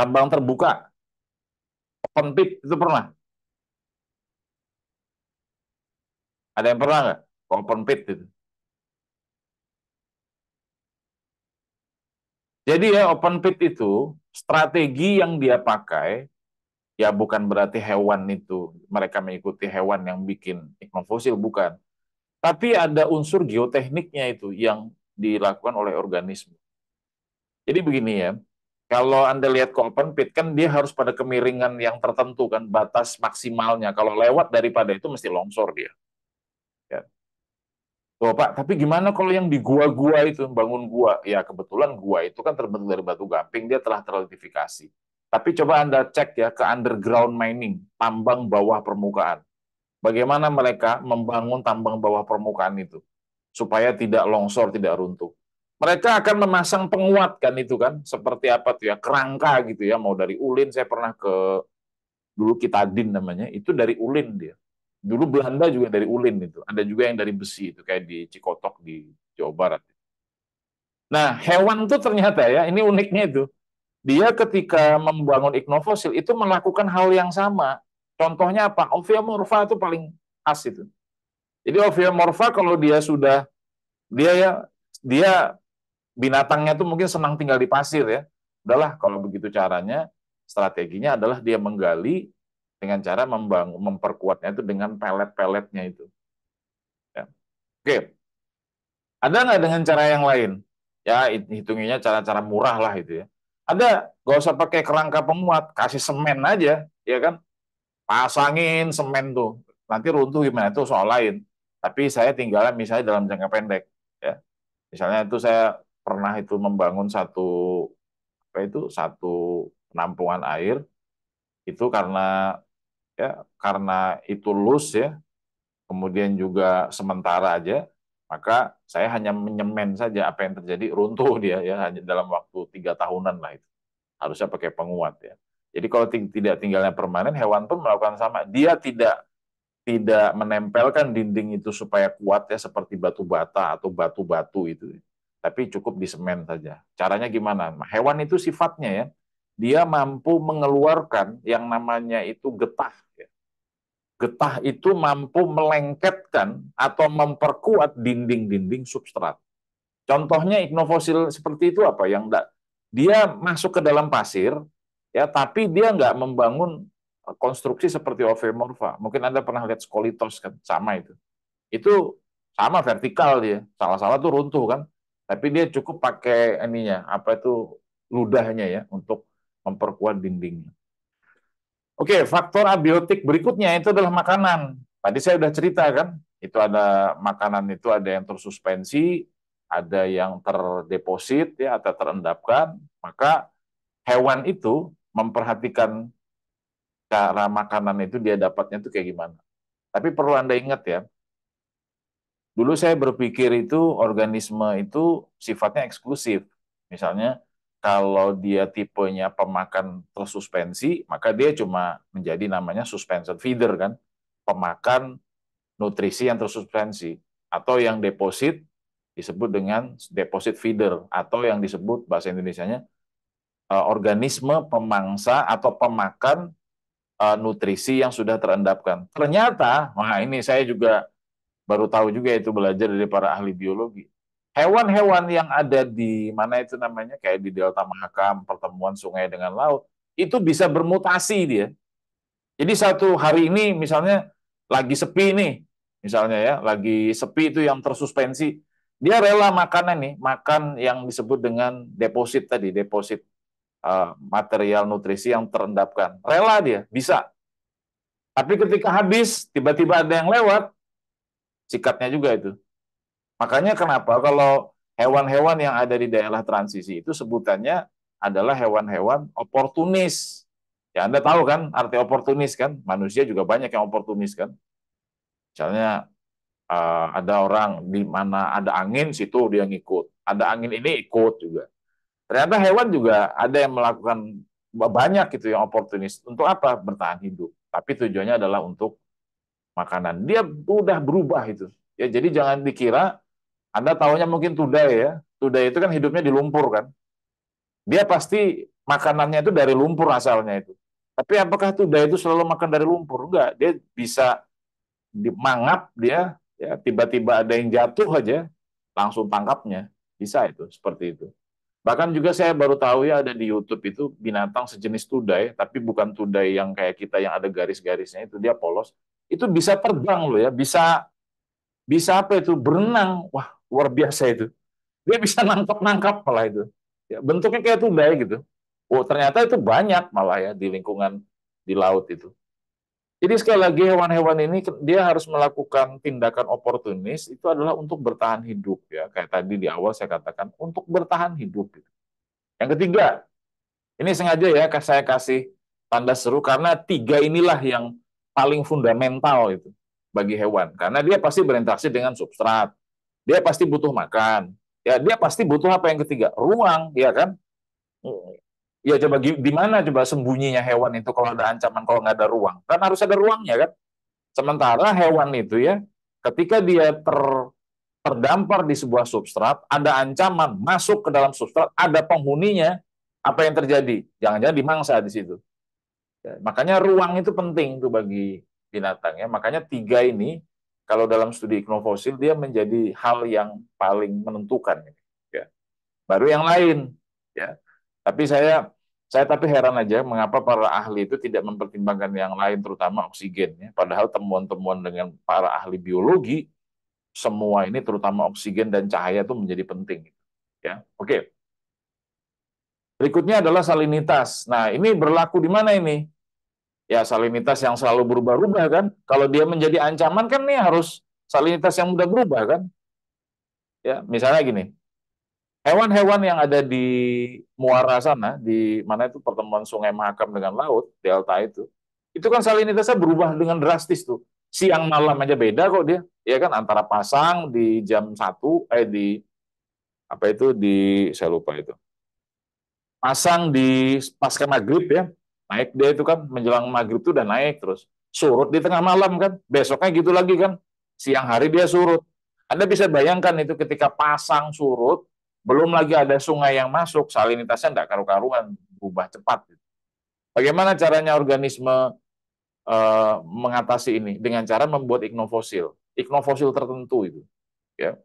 Tambang terbuka. Open pit itu pernah? Ada yang pernah nggak? open pit itu. Jadi ya open pit itu strategi yang dia pakai ya bukan berarti hewan itu mereka mengikuti hewan yang bikin ikon fosil bukan. Tapi ada unsur geotekniknya itu yang dilakukan oleh organisme. Jadi begini ya, kalau Anda lihat ke open pit kan dia harus pada kemiringan yang tertentu kan batas maksimalnya. Kalau lewat daripada itu mesti longsor dia. Tuh, Pak, tapi gimana kalau yang di gua-gua itu, bangun gua? Ya kebetulan gua itu kan terbentuk dari batu gamping, dia telah terletifikasi. Tapi coba Anda cek ya ke underground mining, tambang bawah permukaan. Bagaimana mereka membangun tambang bawah permukaan itu supaya tidak longsor, tidak runtuh. Mereka akan memasang penguat kan itu kan, seperti apa tuh ya, kerangka gitu ya, mau dari ulin, saya pernah ke dulu kita din namanya, itu dari ulin dia Dulu Belanda juga dari ulin itu, ada juga yang dari besi itu kayak di Cikotok di Jawa Barat. Nah, hewan itu ternyata ya, ini uniknya itu. Dia ketika membangun iknofosil itu melakukan hal yang sama. Contohnya apa? Ophiomorpha itu paling khas itu. Jadi Ophiomorpha kalau dia sudah dia ya dia binatangnya tuh mungkin senang tinggal di pasir ya. Udahlah kalau begitu caranya strateginya adalah dia menggali dengan cara membangun memperkuatnya itu dengan pelet-peletnya itu. Ya. Oke, ada nggak dengan cara yang lain? Ya hitungnya cara-cara murah lah itu ya. Ada, nggak usah pakai kerangka penguat, kasih semen aja, ya kan? Pasangin semen tuh, nanti runtuh gimana itu soal lain. Tapi saya tinggalnya misalnya dalam jangka pendek, ya. Misalnya itu saya pernah itu membangun satu apa itu satu penampungan air itu karena ya karena itu loose ya kemudian juga sementara aja maka saya hanya menyemen saja apa yang terjadi runtuh dia ya hanya dalam waktu tiga tahunan lah itu harusnya pakai penguat ya jadi kalau tidak tinggalnya permanen hewan pun melakukan sama dia tidak tidak menempelkan dinding itu supaya kuat ya seperti batu bata atau batu batu itu tapi cukup disemen saja caranya gimana nah, hewan itu sifatnya ya dia mampu mengeluarkan yang namanya itu getah Getah itu mampu melengketkan atau memperkuat dinding-dinding substrat. Contohnya ignofosil seperti itu apa yang enggak dia masuk ke dalam pasir ya tapi dia nggak membangun eh, konstruksi seperti ovemorfa. Mungkin Anda pernah lihat skolitos kan sama itu. Itu sama vertikal dia. Salah-salah tuh runtuh kan. Tapi dia cukup pakai ininya apa itu ludahnya ya untuk memperkuat dindingnya. Oke, faktor abiotik berikutnya itu adalah makanan. Tadi saya sudah cerita kan, itu ada makanan itu ada yang tersuspensi, ada yang terdeposit ya atau terendapkan, maka hewan itu memperhatikan cara makanan itu dia dapatnya itu kayak gimana. Tapi perlu Anda ingat ya, dulu saya berpikir itu organisme itu sifatnya eksklusif. Misalnya kalau dia tipenya pemakan terus suspensi, maka dia cuma menjadi namanya suspension feeder kan, pemakan nutrisi yang tersuspensi atau yang deposit disebut dengan deposit feeder atau yang disebut bahasa Indonesianya nya eh, organisme pemangsa atau pemakan eh, nutrisi yang sudah terendapkan. Ternyata, wah ini saya juga baru tahu juga itu belajar dari para ahli biologi hewan-hewan yang ada di mana itu namanya kayak di delta Mahakam, pertemuan sungai dengan laut, itu bisa bermutasi dia. Jadi satu hari ini misalnya lagi sepi nih, misalnya ya, lagi sepi itu yang tersuspensi, dia rela makanan nih, makan yang disebut dengan deposit tadi, deposit uh, material nutrisi yang terendapkan. Rela dia, bisa. Tapi ketika habis, tiba-tiba ada yang lewat, sikatnya juga itu Makanya kenapa kalau hewan-hewan yang ada di daerah transisi itu sebutannya adalah hewan-hewan oportunis. Ya Anda tahu kan arti oportunis kan? Manusia juga banyak yang oportunis kan? Misalnya eh, ada orang di mana ada angin situ dia ngikut. Ada angin ini ikut juga. Ternyata hewan juga ada yang melakukan banyak gitu yang oportunis. Untuk apa? Bertahan hidup. Tapi tujuannya adalah untuk makanan. Dia udah berubah itu. Ya jadi jangan dikira anda tahunya mungkin tudai ya. Tudai itu kan hidupnya di lumpur kan. Dia pasti makanannya itu dari lumpur asalnya itu. Tapi apakah tudai itu selalu makan dari lumpur? Enggak, dia bisa dimangap dia ya tiba-tiba ada yang jatuh aja langsung tangkapnya. Bisa itu seperti itu. Bahkan juga saya baru tahu ya ada di YouTube itu binatang sejenis tudai, tapi bukan tudai yang kayak kita yang ada garis-garisnya itu dia polos. Itu bisa terbang loh ya, bisa bisa apa itu berenang. Wah, luar biasa itu. Dia bisa nangkap-nangkap malah itu. Ya, bentuknya kayak baik gitu. Oh ternyata itu banyak malah ya di lingkungan di laut itu. Jadi sekali lagi hewan-hewan ini dia harus melakukan tindakan oportunis itu adalah untuk bertahan hidup ya kayak tadi di awal saya katakan untuk bertahan hidup. Gitu. Yang ketiga ini sengaja ya saya kasih tanda seru karena tiga inilah yang paling fundamental itu bagi hewan karena dia pasti berinteraksi dengan substrat dia pasti butuh makan. Ya, dia pasti butuh apa yang ketiga? Ruang, ya kan? Ya coba di mana coba sembunyinya hewan itu kalau ada ancaman kalau nggak ada ruang? Kan harus ada ruangnya kan? Sementara hewan itu ya ketika dia ter terdampar di sebuah substrat, ada ancaman masuk ke dalam substrat, ada penghuninya, apa yang terjadi? Jangan-jangan dimangsa di situ. Ya, makanya ruang itu penting tuh bagi binatang ya. Makanya tiga ini kalau dalam studi iknofosil dia menjadi hal yang paling menentukan ya. Baru yang lain ya. Tapi saya saya tapi heran aja mengapa para ahli itu tidak mempertimbangkan yang lain terutama oksigen ya. Padahal temuan-temuan dengan para ahli biologi semua ini terutama oksigen dan cahaya itu menjadi penting ya. Oke. Berikutnya adalah salinitas. Nah, ini berlaku di mana ini? ya salinitas yang selalu berubah-ubah kan. Kalau dia menjadi ancaman kan nih harus salinitas yang mudah berubah kan. Ya, misalnya gini. Hewan-hewan yang ada di muara sana, di mana itu pertemuan sungai Mahakam dengan laut, delta itu, itu kan salinitasnya berubah dengan drastis tuh. Siang malam aja beda kok dia. Ya kan antara pasang di jam satu eh di apa itu di saya lupa itu. Pasang di pasca maghrib ya, naik dia itu kan menjelang maghrib itu udah naik terus surut di tengah malam kan besoknya gitu lagi kan siang hari dia surut anda bisa bayangkan itu ketika pasang surut belum lagi ada sungai yang masuk salinitasnya tidak karu-karuan berubah cepat bagaimana caranya organisme e, mengatasi ini dengan cara membuat iknofosil iknofosil tertentu itu ya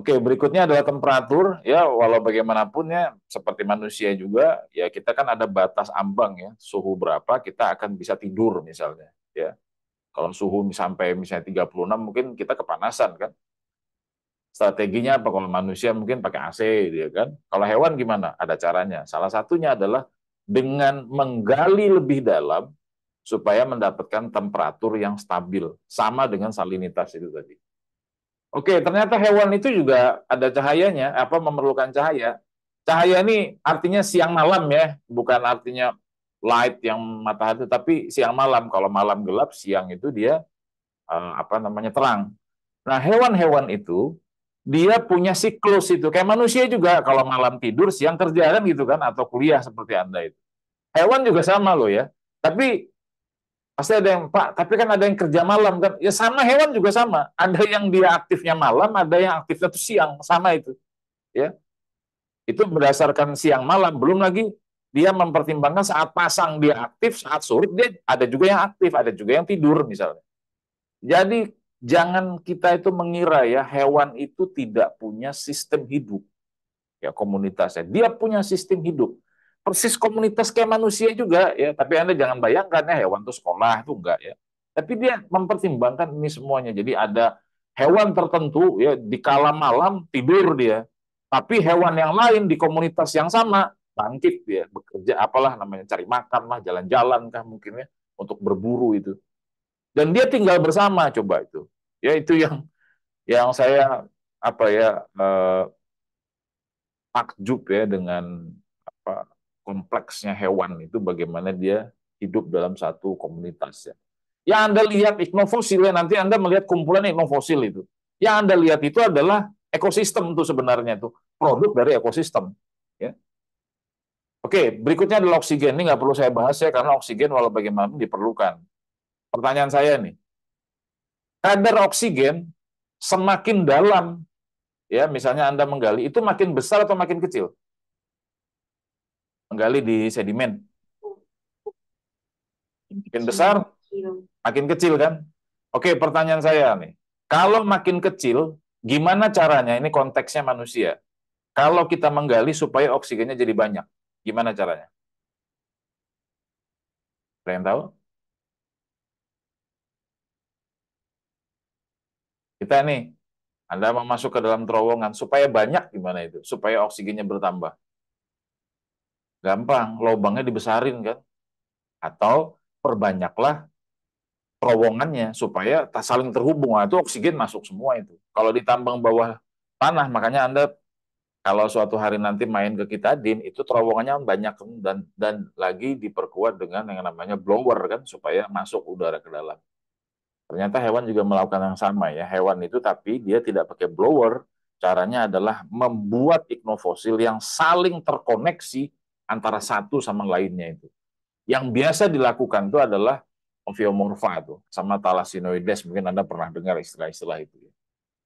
Oke, berikutnya adalah temperatur ya walau bagaimanapun ya seperti manusia juga ya kita kan ada batas ambang ya suhu berapa kita akan bisa tidur misalnya ya. Kalau suhu sampai misalnya 36 mungkin kita kepanasan kan. Strateginya apa kalau manusia mungkin pakai AC dia ya kan. Kalau hewan gimana? Ada caranya. Salah satunya adalah dengan menggali lebih dalam supaya mendapatkan temperatur yang stabil sama dengan salinitas itu tadi. Oke, ternyata hewan itu juga ada cahayanya, apa memerlukan cahaya. Cahaya ini artinya siang malam ya, bukan artinya light yang matahari, tapi siang malam. Kalau malam gelap, siang itu dia eh, apa namanya terang. Nah, hewan-hewan itu dia punya siklus itu. Kayak manusia juga kalau malam tidur, siang kerja kan gitu kan atau kuliah seperti Anda itu. Hewan juga sama loh ya. Tapi Pasti ada yang, Pak, tapi kan ada yang kerja malam kan. Ya sama hewan juga sama. Ada yang dia aktifnya malam, ada yang aktifnya itu siang, sama itu. Ya. Itu berdasarkan siang malam, belum lagi dia mempertimbangkan saat pasang dia aktif, saat surut dia ada juga yang aktif, ada juga yang tidur misalnya. Jadi jangan kita itu mengira ya hewan itu tidak punya sistem hidup. Ya komunitasnya, dia punya sistem hidup persis komunitas kayak manusia juga ya. Tapi Anda jangan bayangkan ya hewan itu sekolah tuh enggak ya. Tapi dia mempertimbangkan ini semuanya. Jadi ada hewan tertentu ya di kala malam tidur dia. Tapi hewan yang lain di komunitas yang sama bangkit dia bekerja apalah namanya cari makan lah jalan-jalan kah mungkin ya untuk berburu itu. Dan dia tinggal bersama coba itu. Ya itu yang yang saya apa ya eh, takjub ya dengan kompleksnya hewan itu bagaimana dia hidup dalam satu komunitas ya. Yang Anda lihat iknofosil ya nanti Anda melihat kumpulan iknofosil itu. Yang Anda lihat itu adalah ekosistem itu sebenarnya itu produk dari ekosistem ya. Oke, berikutnya adalah oksigen. Ini nggak perlu saya bahas ya karena oksigen walau bagaimanapun diperlukan. Pertanyaan saya nih, kadar oksigen semakin dalam ya misalnya Anda menggali itu makin besar atau makin kecil? menggali di sedimen. Makin besar, makin kecil kan? Oke, pertanyaan saya nih. Kalau makin kecil, gimana caranya? Ini konteksnya manusia. Kalau kita menggali supaya oksigennya jadi banyak, gimana caranya? Kalian tahu? Kita nih, Anda mau masuk ke dalam terowongan supaya banyak gimana itu? Supaya oksigennya bertambah. Gampang, lobangnya dibesarin kan. Atau perbanyaklah terowongannya supaya tak saling terhubung. Nah, itu oksigen masuk semua itu. Kalau ditambang bawah tanah, makanya Anda kalau suatu hari nanti main ke kita din itu terowongannya banyak kan, dan dan lagi diperkuat dengan yang namanya blower kan supaya masuk udara ke dalam. Ternyata hewan juga melakukan yang sama ya. Hewan itu tapi dia tidak pakai blower, caranya adalah membuat iknofosil yang saling terkoneksi antara satu sama lainnya itu. Yang biasa dilakukan itu adalah ofiomorfa itu, sama talasinoides, mungkin Anda pernah dengar istilah-istilah itu. Ya.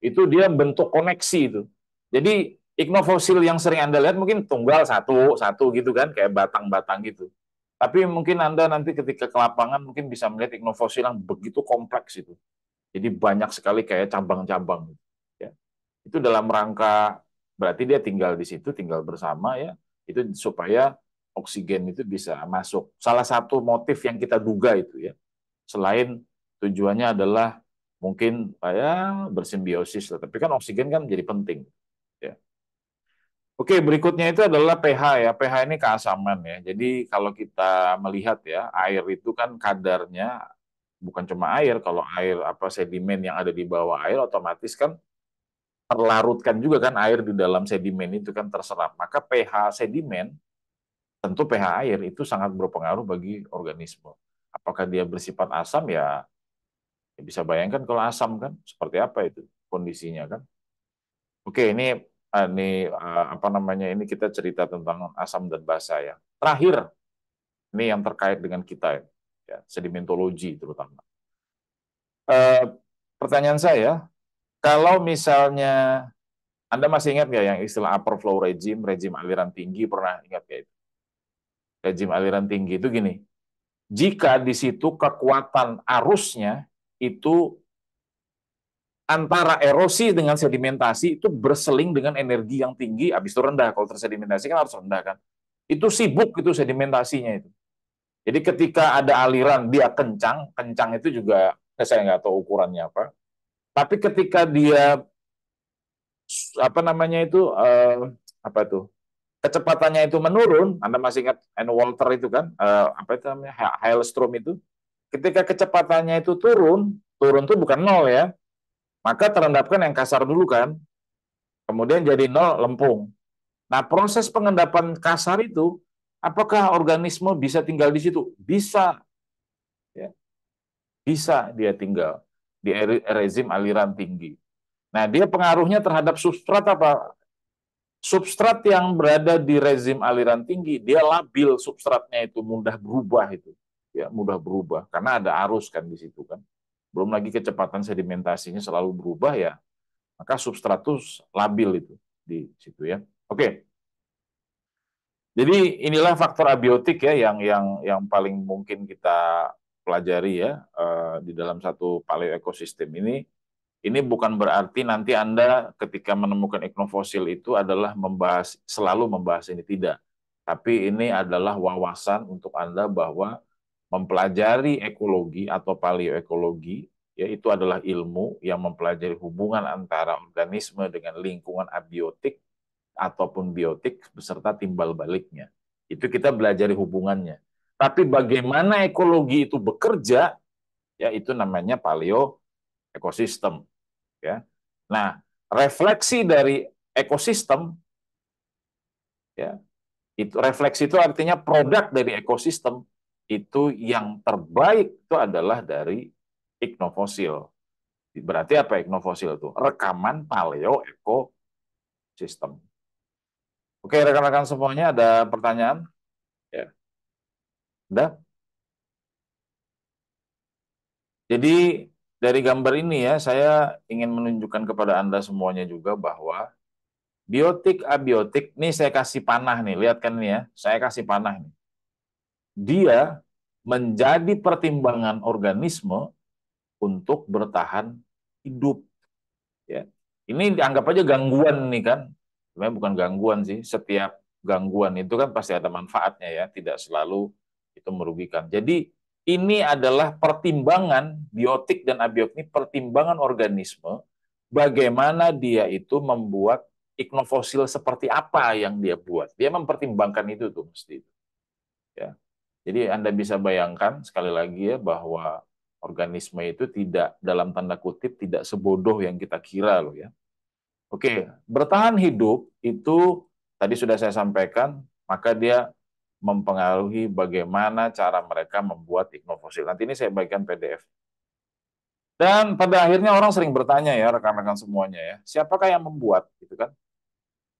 Itu dia bentuk koneksi itu. Jadi ignofosil yang sering Anda lihat mungkin tunggal satu, satu gitu kan, kayak batang-batang gitu. Tapi mungkin Anda nanti ketika ke lapangan mungkin bisa melihat ignofosil yang begitu kompleks itu. Jadi banyak sekali kayak cabang-cabang. Gitu, ya. Itu dalam rangka berarti dia tinggal di situ, tinggal bersama ya itu supaya oksigen itu bisa masuk. Salah satu motif yang kita duga itu ya, selain tujuannya adalah mungkin ya bersimbiosis, tapi kan oksigen kan menjadi penting. Ya. Oke, berikutnya itu adalah pH ya. pH ini keasaman ya. Jadi kalau kita melihat ya, air itu kan kadarnya bukan cuma air, kalau air apa sedimen yang ada di bawah air otomatis kan terlarutkan juga kan air di dalam sedimen itu kan terserap. Maka pH sedimen tentu pH air itu sangat berpengaruh bagi organisme. Apakah dia bersifat asam ya, ya bisa bayangkan kalau asam kan seperti apa itu kondisinya kan. Oke, ini ah, ini ah, apa namanya ini kita cerita tentang asam dan basa ya. Terakhir ini yang terkait dengan kita ya, ya sedimentologi terutama. E, pertanyaan saya, kalau misalnya Anda masih ingat nggak yang istilah upper flow regime, rejim aliran tinggi pernah ingat nggak itu? Rejim aliran tinggi itu gini, jika di situ kekuatan arusnya itu antara erosi dengan sedimentasi itu berseling dengan energi yang tinggi, habis itu rendah. Kalau tersedimentasi kan harus rendah kan. Itu sibuk itu sedimentasinya itu. Jadi ketika ada aliran dia kencang, kencang itu juga saya nggak tahu ukurannya apa. Tapi ketika dia apa namanya itu uh, apa itu kecepatannya itu menurun, Anda masih ingat Ann Walter itu kan, uh, apa itu namanya hailstrom itu, ketika kecepatannya itu turun, turun tuh bukan nol ya, maka terendapkan yang kasar dulu kan, kemudian jadi nol lempung. Nah proses pengendapan kasar itu, apakah organisme bisa tinggal di situ? Bisa, ya. bisa dia tinggal di rezim aliran tinggi. Nah, dia pengaruhnya terhadap substrat apa? Substrat yang berada di rezim aliran tinggi, dia labil substratnya itu mudah berubah itu. Ya, mudah berubah karena ada arus kan di situ kan. Belum lagi kecepatan sedimentasinya selalu berubah ya. Maka substratus labil itu di situ ya. Oke. Jadi inilah faktor abiotik ya yang yang yang paling mungkin kita pelajari ya uh, di dalam satu ekosistem ini ini bukan berarti nanti Anda ketika menemukan iknofosil itu adalah membahas selalu membahas ini tidak. Tapi ini adalah wawasan untuk Anda bahwa mempelajari ekologi atau paleoekologi yaitu adalah ilmu yang mempelajari hubungan antara organisme dengan lingkungan abiotik ataupun biotik beserta timbal baliknya. Itu kita belajar hubungannya. Tapi bagaimana ekologi itu bekerja, ya itu namanya paleo ekosistem. Ya. Nah, refleksi dari ekosistem, ya, itu refleksi itu artinya produk dari ekosistem itu yang terbaik itu adalah dari iknofosil Berarti apa iknofosil itu? Rekaman paleo ekosistem. Oke, rekan-rekan semuanya ada pertanyaan? Ya. Dah. Jadi dari gambar ini ya, saya ingin menunjukkan kepada Anda semuanya juga bahwa biotik abiotik ini saya kasih panah nih, lihat kan nih ya, saya kasih panah nih. Dia menjadi pertimbangan organisme untuk bertahan hidup. Ya. Ini dianggap aja gangguan nih kan. Sebenarnya bukan gangguan sih, setiap gangguan itu kan pasti ada manfaatnya ya, tidak selalu itu merugikan. Jadi ini adalah pertimbangan biotik dan abiotik ini pertimbangan organisme bagaimana dia itu membuat iknofosil seperti apa yang dia buat. Dia mempertimbangkan itu tuh mesti. Ya. Jadi Anda bisa bayangkan sekali lagi ya bahwa organisme itu tidak dalam tanda kutip tidak sebodoh yang kita kira loh ya. Oke, bertahan hidup itu tadi sudah saya sampaikan, maka dia mempengaruhi bagaimana cara mereka membuat iknofosil. Nanti ini saya bagikan PDF. Dan pada akhirnya orang sering bertanya ya rekan-rekan semuanya ya, siapakah yang membuat gitu kan?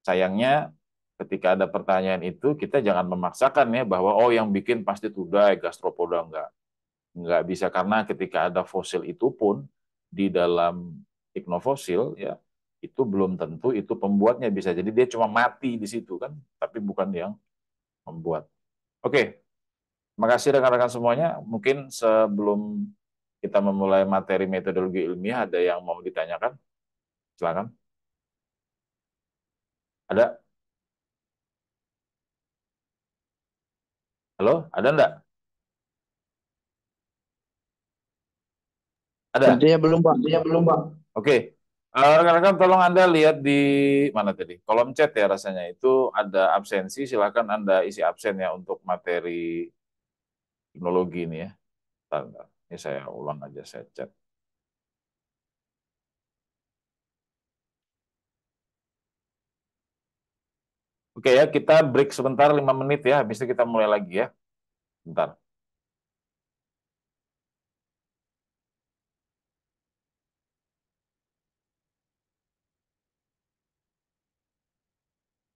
Sayangnya ketika ada pertanyaan itu kita jangan memaksakan ya bahwa oh yang bikin pasti Tudai, gastropoda enggak. Enggak bisa karena ketika ada fosil itu pun di dalam iknofosil ya itu belum tentu itu pembuatnya bisa jadi dia cuma mati di situ kan, tapi bukan yang membuat. Oke, terima kasih rekan-rekan semuanya. Mungkin sebelum kita memulai materi metodologi ilmiah, ada yang mau ditanyakan? Silakan. Ada? Halo, ada enggak? Ada. Artinya belum, Pak. Artinya belum, Pak. Oke. Eh, rekan-rekan tolong Anda lihat di mana tadi? Kolom chat ya rasanya itu ada absensi, silahkan Anda isi absen ya untuk materi teknologi ini ya. Bentar, Ini saya ulang aja saya chat. Oke ya, kita break sebentar 5 menit ya, habis itu kita mulai lagi ya. Bentar.